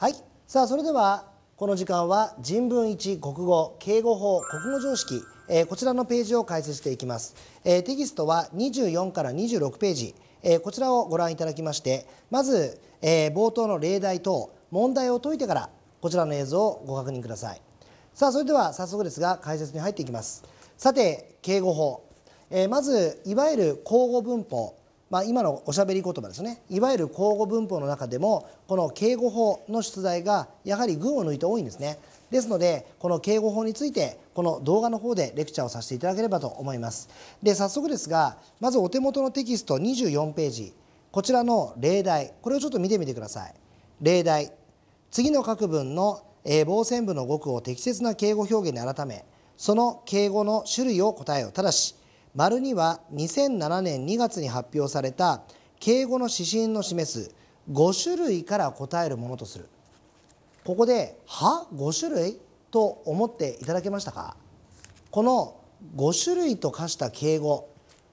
はいさあそれではこの時間は人文1国語敬語法国語常識、えー、こちらのページを解説していきます、えー、テキストは24から26ページ、えー、こちらをご覧いただきましてまず、え冒頭の例題等問題を解いてからこちらの映像をご確認くださいさあそれでは早速ですが解説に入っていきますさて敬語法、えまずいわゆる口語文法まあ、今のおしゃべり言葉ですねいわゆる口語文法の中でもこの敬語法の出題がやはり群を抜いて多いんですねですのでこの敬語法についてこの動画の方でレクチャーをさせていただければと思いますで早速ですがまずお手元のテキスト24ページこちらの例題これをちょっと見てみてください例題次の各文の傍線部の語句を適切な敬語表現に改めその敬語の種類を答えをただし丸2は2007年2月に発表された敬語の指針の示す5種類から答えるものとするここで「は5種類?」と思っていただけましたかこの5種類と化した敬語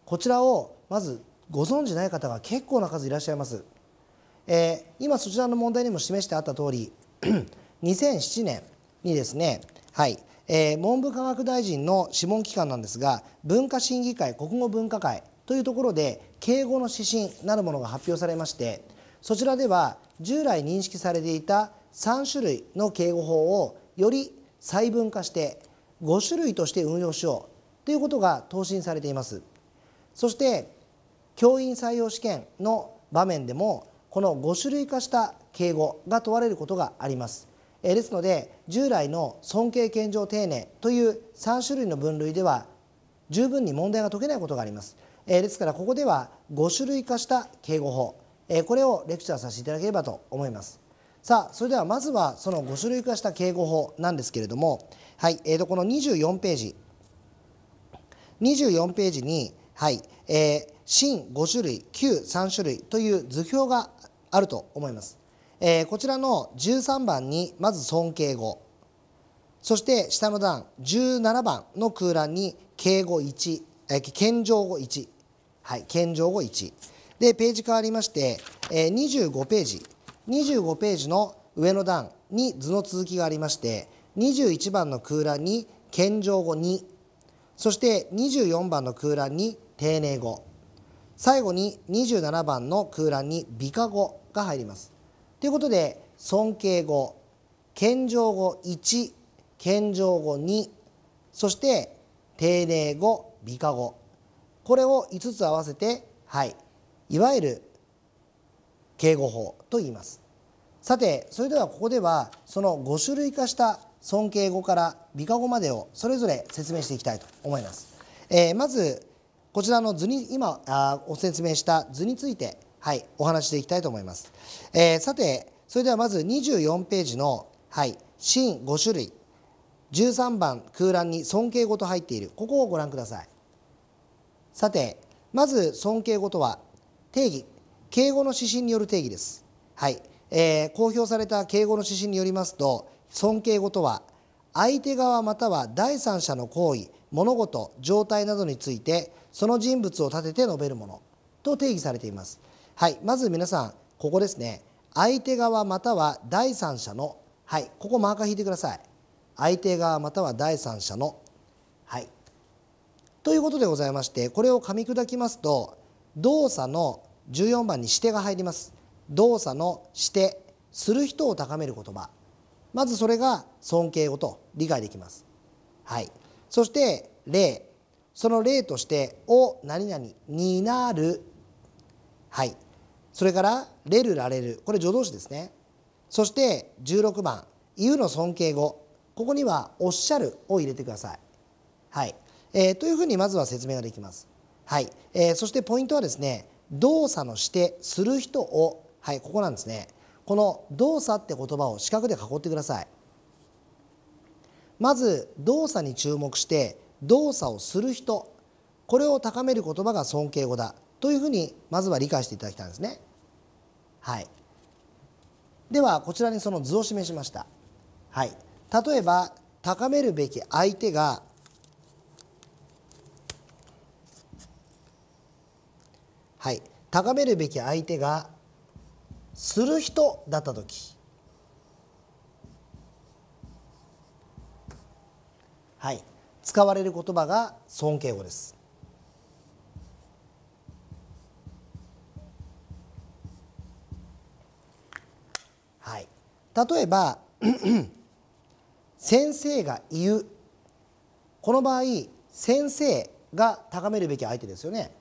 こちらをまずご存知ない方が結構な数いらっしゃいます、えー、今そちらの問題にも示してあった通り2007年にですねはいえー、文部科学大臣の諮問機関なんですが文化審議会国語文化会というところで敬語の指針なるものが発表されましてそちらでは従来認識されていた3種類の敬語法をより細分化して5種類として運用しようということが答申されていますそして教員採用試験の場面でもこの5種類化した敬語が問われることがありますえですので従来の尊敬謙譲丁寧という3種類の分類では十分に問題が解けないことがあります。えですからここでは5種類化した敬語法、えこれをレクチャーさせていただければと思います。さあそれではまずはその5種類化した敬語法なんですけれども、はいえとこの24ページ24ページに、はいえ新5種類旧3種類という図表があると思います。えー、こちらの13番にまず尊敬語そして下の段17番の空欄に敬語1、えー、謙譲語1はい謙譲語1でページ変わりまして、えー、25ページ25ページの上の段に図の続きがありまして21番の空欄に謙譲語2そして24番の空欄に丁寧語最後に27番の空欄に美化語が入りますということで尊敬語謙譲語1謙譲語2そして定例語美化語これを5つ合わせてはいいわゆる敬語法と言いますさてそれではここではその5種類化した尊敬語から美化語までをそれぞれ説明していきたいと思います、えー、まずこちらの図に今あお説明した図についてはい、お話していきたいと思います。えー、さて、それではまず24ページの、はい、新5種類、13番空欄に尊敬語と入っている、ここをご覧ください。さて、まず尊敬語とは、定義、敬語の指針による定義です。はい、えー、公表された敬語の指針によりますと、尊敬語とは、相手側または第三者の行為、物事、状態などについて、その人物を立てて述べるものと定義されています。はい、まず皆さん、ここですね、相手側または第三者の、はい、ここマーカー引いてください。相手側または第三者の、はい。ということでございまして、これを噛み砕きますと、動作の14番に指定が入ります。動作の指定、する人を高める言葉。まずそれが尊敬語と理解できます。はい。そして、例。その例として、を何々、になる。はい。それから「れるられる」これ助動詞ですねそして16番「言う」の尊敬語ここには「おっしゃる」を入れてください。はいえー、というふうにまずは説明ができます。はいえー、そしてポイントはですね動作のしてする人を、はい、ここなんですねこの「動作」って言葉を四角で囲ってください。まず動作に注目して動作をする人これを高める言葉が尊敬語だというふうにまずは理解していただきたいんですね。はい、ではこちらにその図を示しました。はい、例えば高めるべき相手がはい高めるべき相手がする人だった時はい使われる言葉が尊敬語です例えば 先生が言うこの場合先生が高めるべき相手ですよね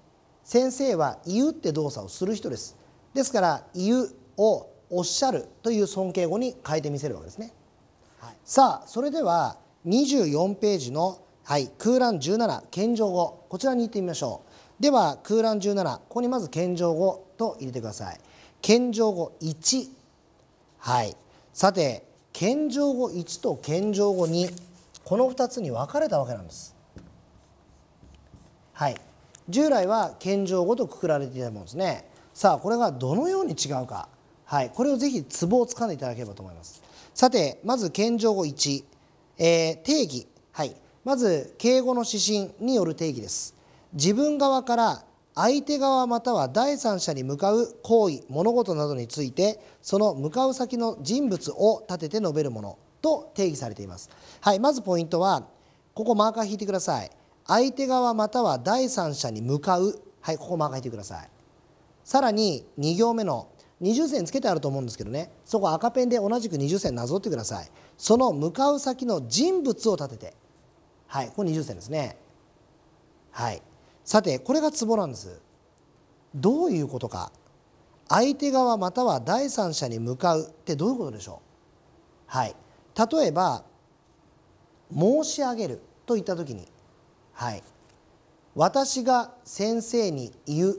先生は言うって動作をする人ですですから言うをおっしゃるという尊敬語に変えてみせるわけですね、はい、さあそれでは24ページの、はい、空欄17謙譲語こちらに行ってみましょうでは空欄17ここにまず謙譲語と入れてください謙譲語1はいさて謙譲語1と謙譲語2この2つに分かれたわけなんです。はい、従来は謙譲語とくくられていたものですね。さあこれがどのように違うか、はい、これをぜひツボをつかんでいただければと思います。さてまず謙譲語1、えー、定義、はい、まず敬語の指針による定義です。自分側から相手側または第三者に向かう行為物事などについてその向かう先の人物を立てて述べるものと定義されています、はい、まずポイントはここマーカー引いてください相手側または第三者に向かうはいここマーカー引いてくださいさらに2行目の二重線つけてあると思うんですけどねそこ赤ペンで同じく二重線なぞってくださいその向かう先の人物を立ててはいここ二重線ですねはいさてこれがツボなんですどういうことか相手側または第三者に向かうってどういうことでしょうはい例えば申し上げると言った時にはい私が先生に言う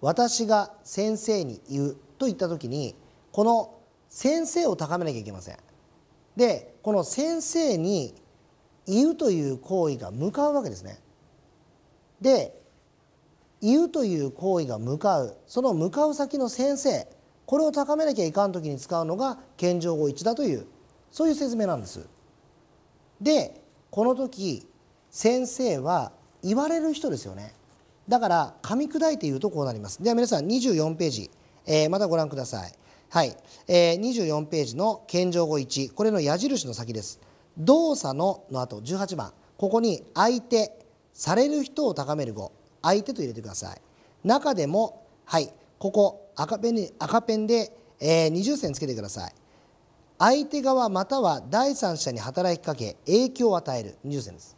私が先生に言うと言った時にこの先生を高めなきゃいけませんでこの先生に言うという行為が向かうわけですねで言うという行為が向かうその向かう先の先生これを高めなきゃいかん時に使うのが謙譲語1だというそういう説明なんです。でこの時先生は言われる人ですよねだから噛み砕いて言うとこうなりますでは皆さん24ページ、えー、またご覧くださいはい、えー、24ページの謙譲語1これの矢印の先です動作のの後18番ここに相手される人を高める語相手と入れてください中でもはいここ赤ペン赤ペンで、えー、二重線つけてください相手側または第三者に働きかけ影響を与える二重線です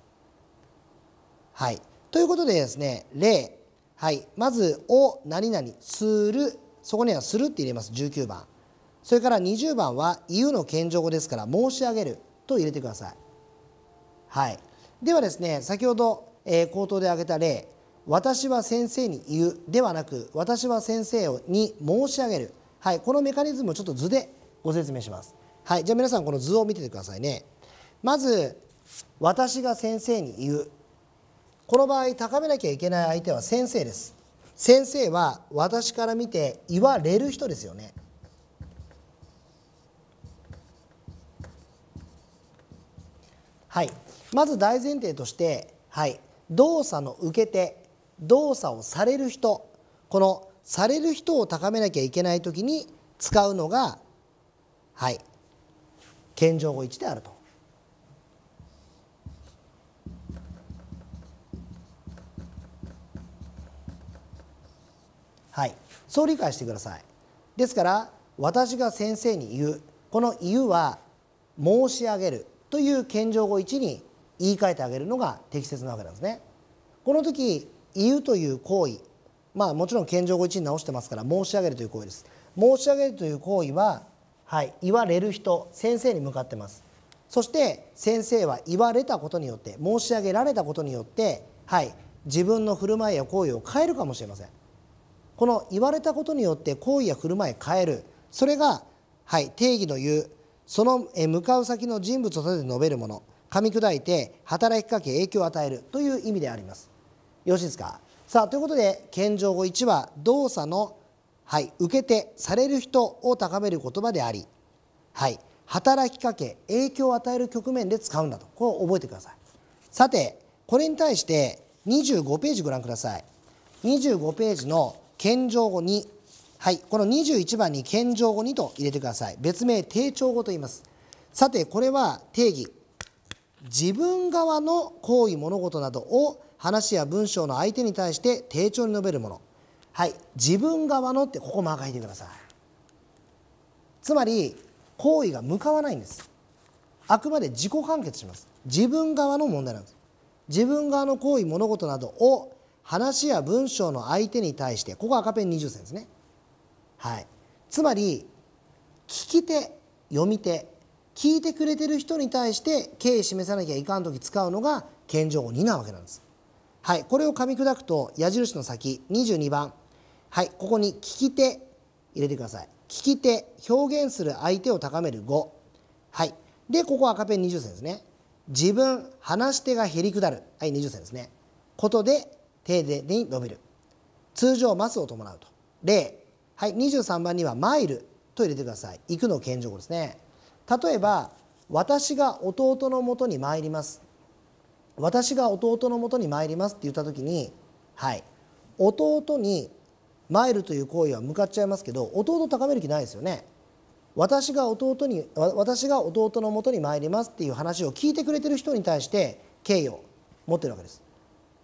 はいということでですね例はいまず「を何々する」そこには「する」って入れます19番それから20番は「言う」の謙譲語ですから「申し上げる」と入れてくださいはいではですね先ほどえ口頭で挙げた例「私は先生に言う」ではなく「私は先生に申し上げる」はい、このメカニズムをちょっと図でご説明します。はい、じゃあ皆さんこの図を見ててくださいね。まず「私が先生に言う」この場合高めなきゃいけない相手は先生です。先生は私から見て言われる人ですよね。はい、まず大前提として、はい、動作の受け手動作をされる人このされる人を高めなきゃいけない時に使うのがはい謙譲語一であると。はい、そう理解してください。ですから私が先生に言うこの「言う」は「申し上げる」という謙譲語1に言い換えてあげるのが適切なわけなんですね。この時言うという行為まあもちろん謙譲語1に直してますから申し上げるという行為です申し上げるという行為は、はい、言われる人先生に向かってますそして先生は言われたことによって申し上げられたことによってはい自分の振る舞いや行為を変えるかもしれませんこの言われたことによって行為や振る舞い変えるそれが、はい、定義の言うその向かう先の人物を立てて述べるもの噛み砕いて働きかけ影響を与えるという意味でありますよろしいですかさあということで謙譲語1は動作の、はい、受けてされる人を高める言葉であり、はい、働きかけ影響を与える局面で使うんだとこう覚えてくださいさてこれに対して25ページご覧ください25ページの謙譲語2はい、この21番に謙譲語2と入れてください別名定調語と言いますさてこれは定義自分側の行為物事などを話や文章の相手に対して丁重に述べるものはい自分側のってここも書いてくださいつまり行為が向かわないんですあくまで自己完結します自分側の問題なんです自分側の行為物事などを話や文章の相手に対してここ赤ペン20銭ですねはいつまり聞き手読み手聞いてくれてる人に対して敬意示さなきゃいかん時使うのが謙譲語2なわけなんです。はい、これを噛み砕くと矢印の先22番はいここに「聞き手」入れてください。聞き手表現する相手を高める語、はいでここ赤ペン20選ですね自分話し手がへり下るはい20選ですねことで丁寧に伸びる通常マスを伴うと例はい23番にはマイルと入れてください行くの謙譲語ですね例えば私が弟のもとに参ります私が弟のもとに参りますって言った時にはい弟に参るという行為は向かっちゃいますけど弟高める気ないですよね私が弟に私が弟のもとに参りますっていう話を聞いてくれてる人に対して敬意を持ってるわけです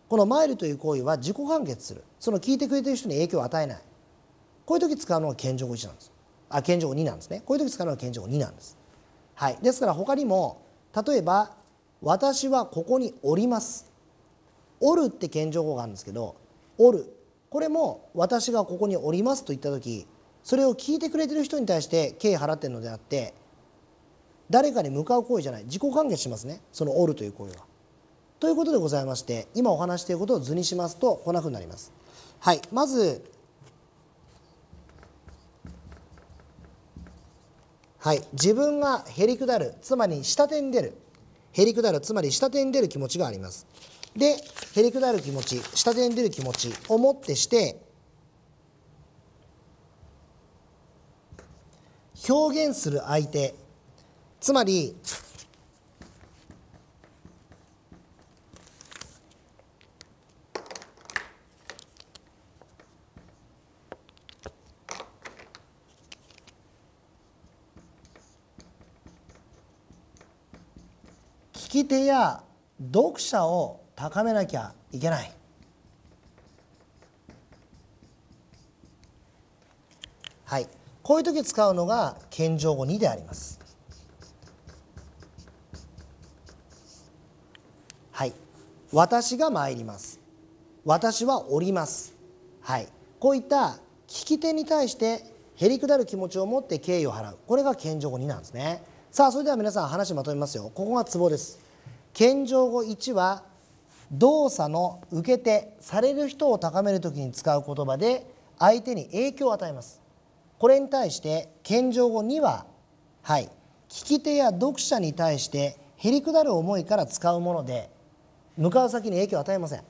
この参るという行為は自己完結するその聞いてくれてる人に影響を与えないこういう時使うのは謙譲語1なんですあ謙譲語2なんですねこういう時使うのは謙譲語2なんですはい、ですから他にも例えば「私はここにおります」「おる」って謙譲語があるんですけど「おる」これも「私がここにおります」と言った時それを聞いてくれてる人に対して敬意払ってるのであって誰かに向かう行為じゃない自己完結しますねその「おる」という行為は。ということでございまして今お話していることを図にしますとこんなふうになります。はい、まずはい、自分がへりくだるつまり下手に出るへりくだるつまり下手に出る気持ちがありますでへりくだる気持ち下手に出る気持ちをもってして表現する相手つまりき手や読者を高めなきゃいけない。はい、こういう時使うのが謙譲語2であります。はい、私が参ります。私はおります。はい、こういった聞き手に対してへりくだる気持ちを持って敬意を払う。これが謙譲語2なんですね。さあ、それでは皆さん話まとめますよ。ここがツボです。謙譲語1は動作の受け手される人を高めるときに使う言葉で相手に影響を与えますこれに対して謙譲語2ははい聞き手や読者に対してへりくだる思いから使うもので向かう先に影響を与えません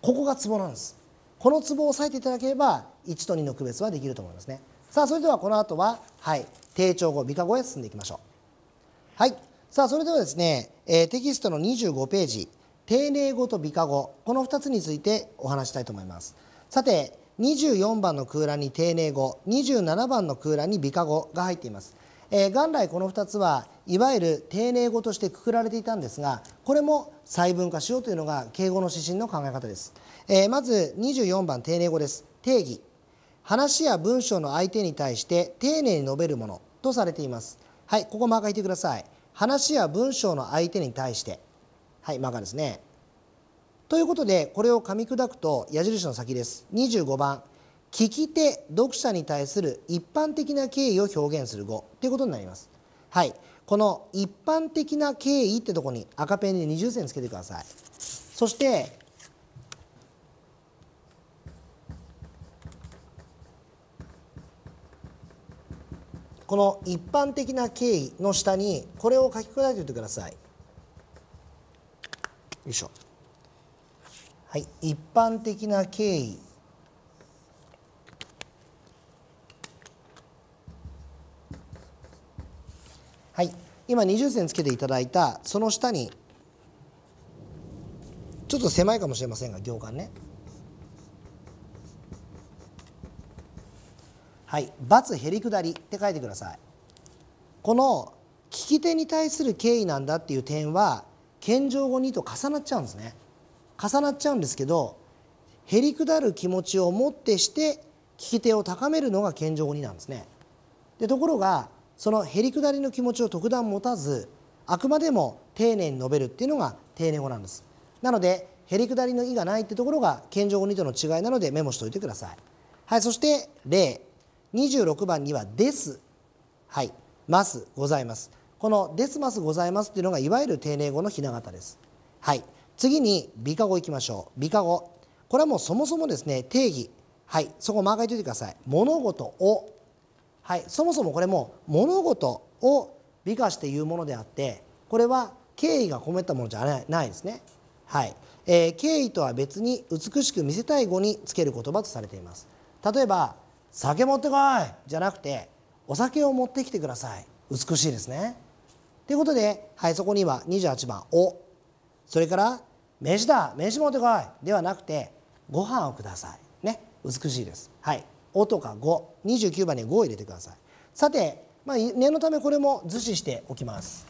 ここがツボなんですこのツボを押さえていただければ1と2の区別はできると思いますねさあそれではこの後ははい定調語美化語へ進んでいきましょうはいさあそれではですね、えー、テキストの25ページ丁寧語と美化語この2つについてお話したいと思いますさて24番の空欄に丁寧語27番の空欄に美化語が入っています、えー、元来この2つはいわゆる丁寧語としてくくられていたんですがこれも細分化しようというのが敬語の指針の考え方です、えー、まず24番丁寧語です定義話や文章の相手に対して丁寧に述べるものとされていますはいここマーカーいてください話や文章の相手に対してはいマガですね。ということでこれを噛み砕くと矢印の先です25番聞き手読者に対する一般的な敬意を表現する語ということになります。はいこの一般的な敬意ってとこに赤ペンで二重線つけてください。そしてこの一般的な経緯の下にこれを書き加えておいてください。よいしょ。はい、一般的な経緯はい、今20線つけていただいたその下にちょっと狭いかもしれませんが行間ねはい、罰へりくだりって書いてください。この聞き手に対する敬意なんだっていう点は謙譲語にと重なっちゃうんですね。重なっちゃうんですけど、へりくだる気持ちを持ってして聞き手を高めるのが謙譲語になんですね。でところがそのへりくだりの気持ちを特段持たず、あくまでも丁寧に述べるっていうのが丁寧語なんです。なのでへりくだりの意がないってところが謙譲語にとの違いなのでメモしておいてください。はい、そして例。26番には「です」はい「ます」ございますこの「ですますございます」っていうのがいわゆる丁寧語のひな形ですはい次に美化語いきましょう美化語これはもうそもそもですね定義はいそこをがえておいてください物事をはいそもそもこれも物事を美化して言うものであってこれは敬意が込めたものじゃないですねはい、えー、敬意とは別に美しく見せたい語につける言葉とされています例えば酒持ってこいじゃなくてお酒を持ってきてください美しいですねということではいそこには28番「お」それから「飯だ飯持ってこい」ではなくて「ご飯をください」ね美しいですはい「お」とか「ご」29番に「ご」を入れてくださいさて、まあ、念のためこれも図示しておきます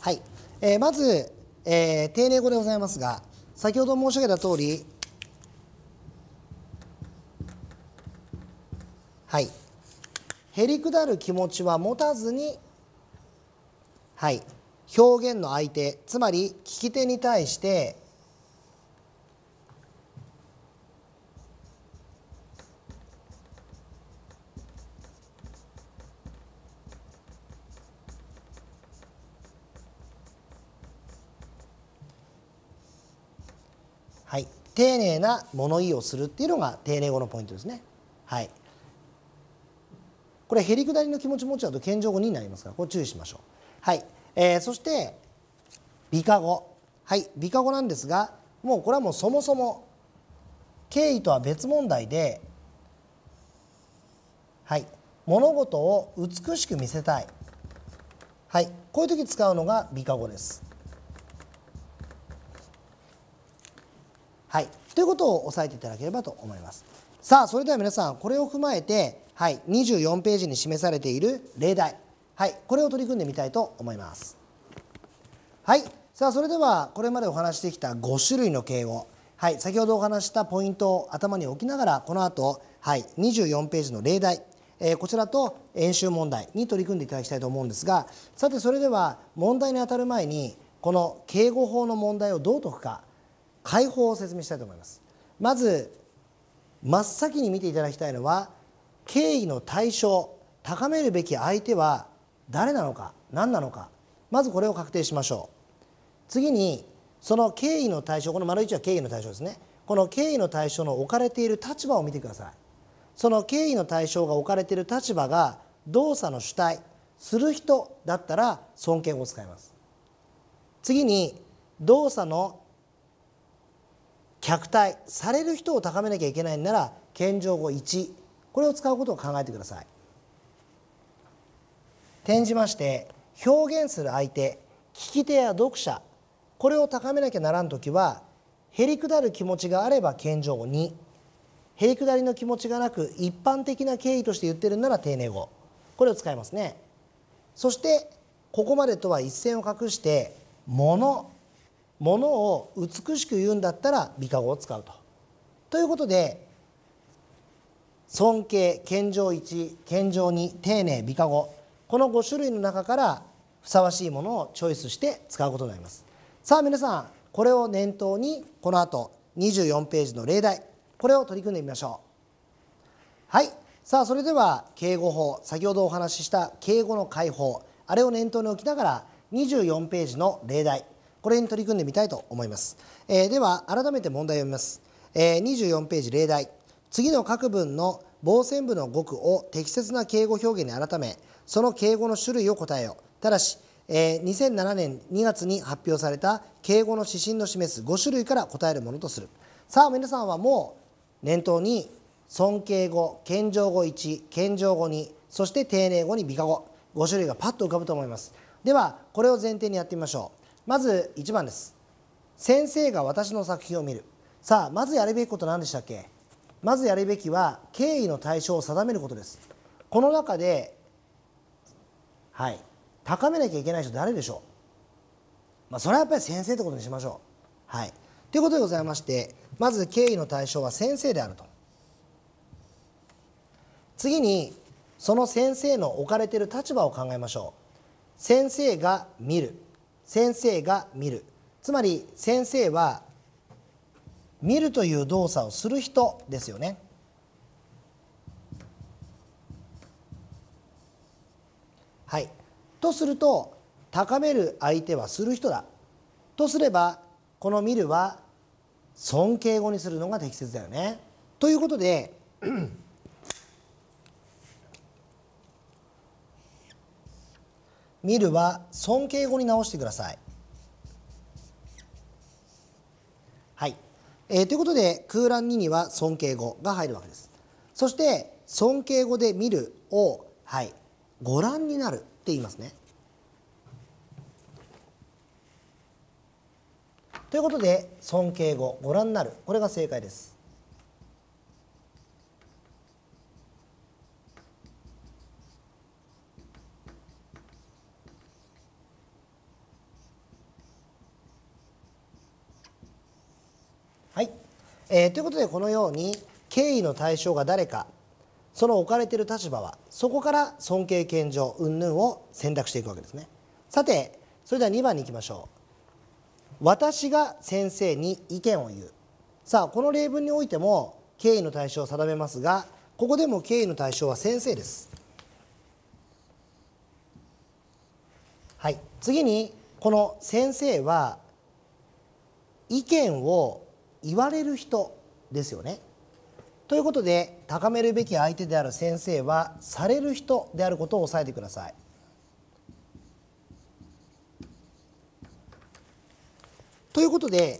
はい、えー、まず、えー、丁寧語でございますが先ほど申し上げた通りはいへりくだる気持ちは持たずにはい表現の相手つまり聞き手に対してはい、丁寧な物言いをするっていうのが丁寧語のポイントですね。はいこれへりくだりの気持ち持っちゃと謙譲語2になりますからこれ注意しましょうはい、えー、そして美化語はい美化語なんですがもうこれはもうそもそも経緯とは別問題ではい物事を美しく見せたいはいこういう時使うのが美化語ですはいということを押さえていただければと思いますさあそれでは皆さんこれを踏まえてはい、24ページに示されている例題、はい、これを取り組んでみたいと思います。はい、さあそれではこれまでお話してきた5種類の敬語、はい、先ほどお話したポイントを頭に置きながらこの後、はい、24ページの例題、えー、こちらと演習問題に取り組んでいただきたいと思うんですがさてそれでは問題に当たる前にこの敬語法の問題をどう解くか解法を説明したいと思います。まず真っ先に見ていただきたいのは敬意の対象高めるべき相手は誰なのか何なのかまずこれを確定しましょう次にその敬意の対象この丸1は敬意の対象ですねこの敬意の対象の置かれている立場を見てくださいその敬意の対象が置かれている立場が動作の主体する人だったら尊敬語を使います次に動作の客体される人を高めなきゃいけないなら謙譲語1これを使うことを考えてください転じまして表現する相手聞き手や読者これを高めなきゃならん時はへりくだる気持ちがあれば謙譲語にへりくだりの気持ちがなく一般的な敬意として言ってるんなら丁寧語これを使いますねそしてここまでとは一線を画して「もの」「もの」を美しく言うんだったら美化語を使うと。ということで尊敬謙譲一謙譲二丁寧美化語この5種類の中からふさわしいものをチョイスして使うことになりますさあ皆さんこれを念頭にこの後24ページの例題これを取り組んでみましょうはいさあそれでは敬語法先ほどお話しした敬語の解放あれを念頭に置きながら24ページの例題これに取り組んでみたいと思います、えー、では改めて問題を読みます、えー、24ページ例題次の各文の傍線部の語句を適切な敬語表現に改めその敬語の種類を答えよただし、え2007年2月に発表された敬語の指針の示す5種類から答えるものとするさあ皆さんはもう念頭に尊敬語謙譲語1謙譲語2そして丁寧語に美化語5種類がパッと浮かぶと思いますではこれを前提にやってみましょうまず1番です先生が私の作品を見るさあまずやるべきこと何でしたっけまずやるべきは経緯の対象を定めることですこの中ではい高めなきゃいけない人誰でしょう、まあ、それはやっぱり先生ってことにしましょうはいということでございましてまず敬意の対象は先生であると次にその先生の置かれている立場を考えましょう先生が見る先生が見るつまり先生は見るという動作をする人ですよね。はい、とすると高める相手はする人だとすればこの「見る」は尊敬語にするのが適切だよね。ということで 見るは尊敬語に直してください。えー、ということで空欄2には尊敬語が入るわけです。そして尊敬語で見るを、はい、ご覧になるって言いますね。ということで尊敬語ご覧になるこれが正解です。えー、ということでこのように敬意の対象が誰かその置かれている立場はそこから尊敬謙譲云々を選択していくわけですねさてそれでは2番にいきましょう私が先生に意見を言うさあこの例文においても敬意の対象を定めますがここでも敬意の対象は先生ですはい次にこの先生は意見を言われる人ですよね。ということで高めるべき相手である先生はされる人であることを押さえてください。ということで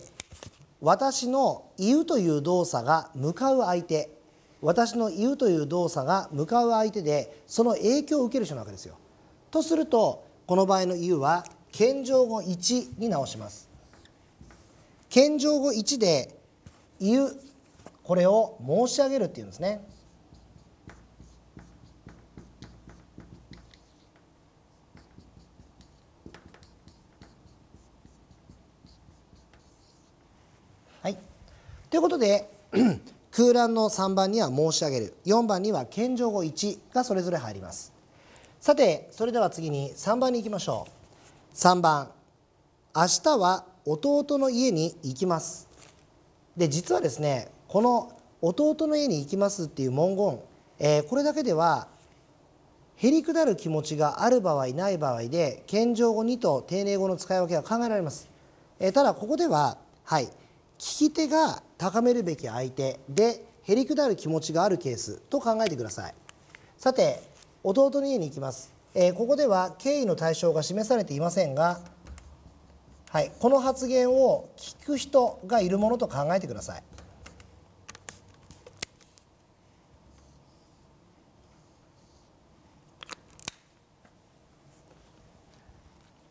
私の言うという動作が向かう相手私の言うという動作が向かう相手でその影響を受ける人なわけですよ。とするとこの場合の言うは謙譲語1に直します。謙譲語1で「言う」これを申し上げるっていうんですね。はい、ということで 空欄の3番には申し上げる4番には謙譲語1がそれぞれ入りますさてそれでは次に3番に行きましょう3番明日は弟の家に行きますで実はですねこの「弟の家に行きます」っていう文言、えー、これだけではへりくだる気持ちがある場合ない場合で謙譲語2と丁寧語の使い分けが考えられます、えー、ただここでははい聞き手が高めるべき相手でへりくだる気持ちがあるケースと考えてくださいさて弟の家に行きます、えー、ここでは敬意の対象が示されていませんがはい、この発言を聞く人がいるものと考えてください。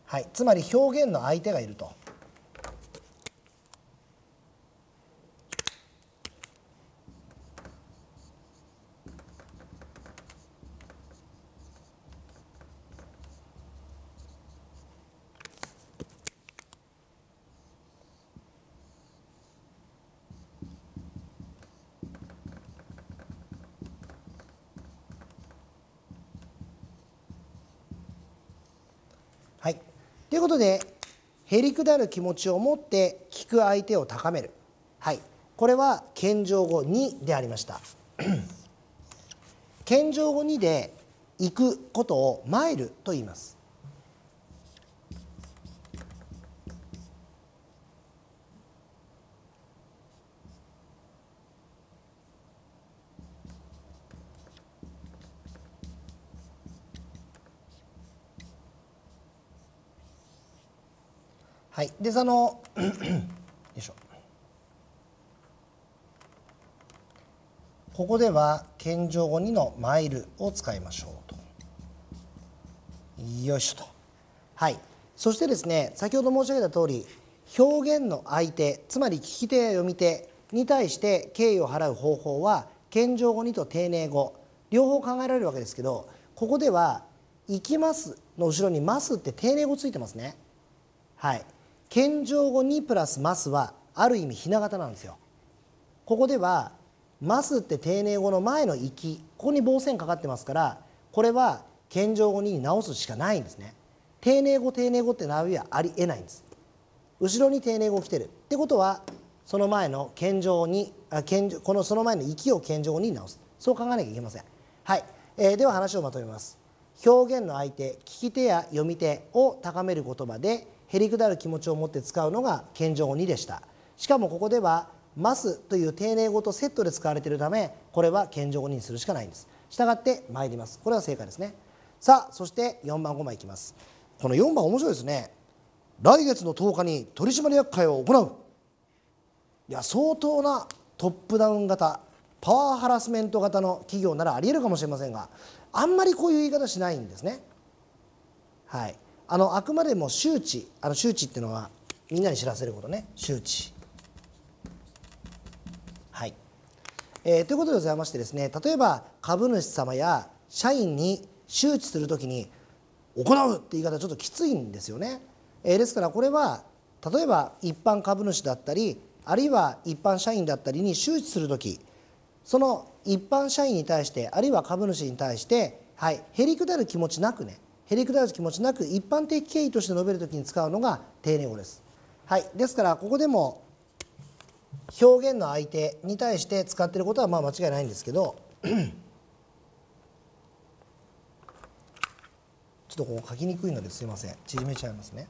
はい、つまり表現の相手がいると。はい、ということでへりくだる気持ちを持って聞く相手を高める、はい、これは謙譲語2でありました 謙譲語2で行くことをマイルと言いますはい、でその よいしょここでは謙譲語2のマイルを使いましょうとよいしょとはいそしてですね先ほど申し上げた通り表現の相手つまり聞き手や読み手に対して敬意を払う方法は謙譲語2と丁寧語両方考えられるわけですけどここでは「行きます」の後ろに「ます」って丁寧語ついてますね。はい、謙譲語にプラスますはある意味ひな形なんですよここではますって丁寧語の前の行き、ここに棒線かかってますからこれは謙譲語に直すしかないんですね丁寧語丁寧語って並びはありえないんです後ろに丁寧語来てるってことはその前の謙譲にあ謙譲このその前の行きを謙譲語に直すそう考えなきゃいけませんはい、えー、では話をまとめます表現の相手聞き手や読み手を高める言葉でへりくだる気持ちを持って使うのが謙譲語でしたしかもここでは「ます」という丁寧語とセットで使われているためこれは謙譲語にするしかないんですしたがって参りますこれは正解ですねさあそして4番5枚いきますこの4番面白いですね来月の10日に取締役会を行ういや相当なトップダウン型パワーハラスメント型の企業ならありえるかもしれませんがあんまりこういう言い方しないんですねはいあのあくまでも周知あの周知っていうのはみんなに知らせることね周知。はいえー、ということでございましてですね例えば株主様や社員に周知するときに行うって言い方ちょっときついんですよね。えー、ですからこれは例えば一般株主だったりあるいは一般社員だったりに周知する時その一般社員に対してあるいは株主に対して、はい、へりくだる気持ちなくねへりくだる気持ちなく一般的敬意として述べる時に使うのが定寧語です。はい、ですからここでも表現の相手に対して使っていることはまあ間違いないんですけど ちょっとここ書きにくいのですいません縮めちゃいますね。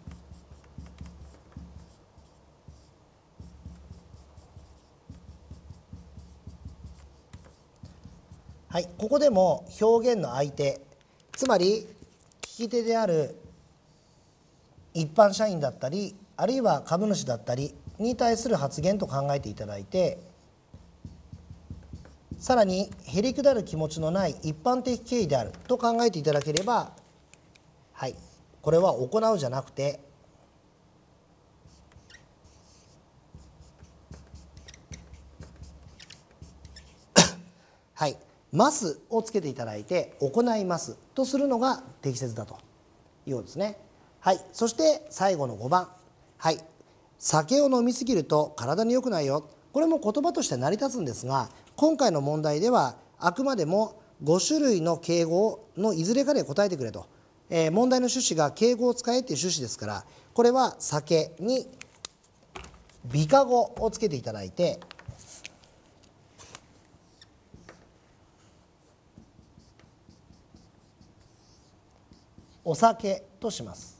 はい、ここでも表現の相手つまりき手である一般社員だったりあるいは株主だったりに対する発言と考えていただいてさらにへりくだる気持ちのない一般的経緯であると考えていただければはいこれは行うじゃなくてますをつけていただいて行いますとするのが適切だということですね。はい、そして最後の5番、はい、酒を飲みすぎると体に良くないよこれも言葉として成り立つんですが今回の問題ではあくまでも5種類の敬語のいずれかで答えてくれと、えー、問題の趣旨が敬語を使えっていう趣旨ですからこれは酒に美化語をつけていただいてお酒とします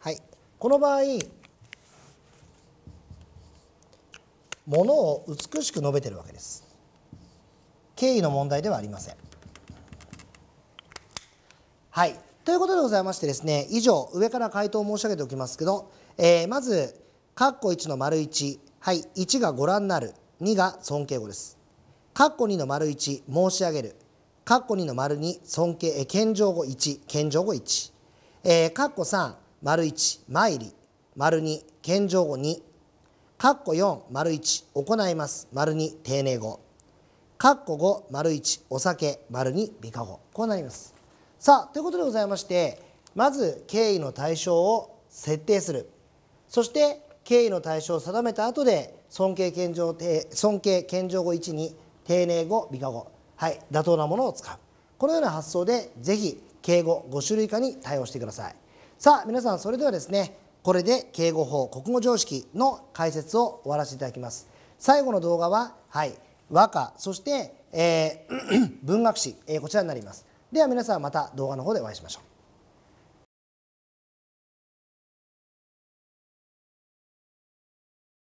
はいこの場合ものを美しく述べてるわけです経緯の問題ではありませんはいということでございましてですね以上上から回答を申し上げておきますけど、えー、まず括弧1の丸1はい1がご覧になる2が尊敬語です括弧2の丸1申し上げる括弧2の丸2尊敬え謙譲語1謙譲語1えー、括弧3丸1参り丸2謙譲語2括弧4丸1行います丸2丁寧語括弧5丸1お酒丸2美化語こうなりますさあということでございましてまず敬意の対象を設定するそして敬意の対象を定めた後で尊敬謙譲尊敬謙譲語1に丁寧語美化語はい、妥当なものを使うこのような発想でぜひ敬語5種類以下に対応してくださいさあ皆さんそれではですねこれで敬語法国語常識の解説を終わらせていただきます最後の動画は、はい、和歌そして、えー、文学史、えー、こちらになりますでは皆さんまた動画の方でお会いしましょう